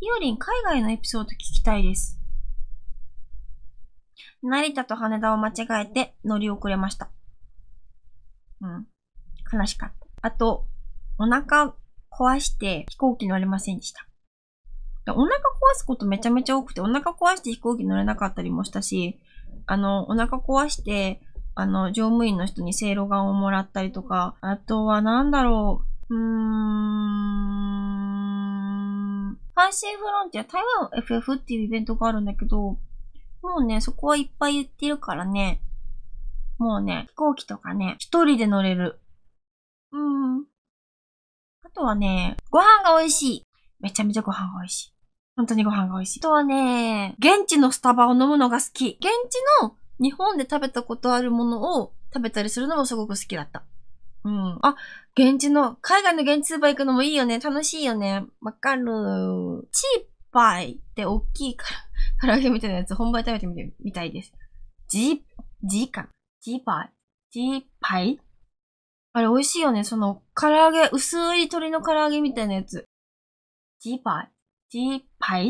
ひよりん、海外のエピソード聞きたいです。成田と羽田を間違えて乗り遅れました。うん。悲しかった。あと、お腹壊して飛行機乗れませんでした。お腹壊すことめちゃめちゃ多くて、お腹壊して飛行機乗れなかったりもしたし、あの、お腹壊して、あの、乗務員の人にせいろがんをもらったりとか、あとはなんだろう、うーん、シーフロンティア、台湾 FF っていうイベントがあるんだけど、もうね、そこはいっぱい言ってるからね、もうね、飛行機とかね、一人で乗れる。うーん。あとはね、ご飯が美味しい。めちゃめちゃご飯が美味しい。本当にご飯が美味しい。あとはね、現地のスタバを飲むのが好き。現地の日本で食べたことあるものを食べたりするのもすごく好きだった。うん。あ、現地の、海外の現地スーパー行くのもいいよね。楽しいよね。わかる。チーパイって大きいから、唐揚げみたいなやつ本場で食べてみてみたいです。ジー、ジーか。ジーパイ。ジーパイあれ美味しいよね。その、唐揚げ、薄い鶏の唐揚げみたいなやつ。ジーパイ。ジーパイ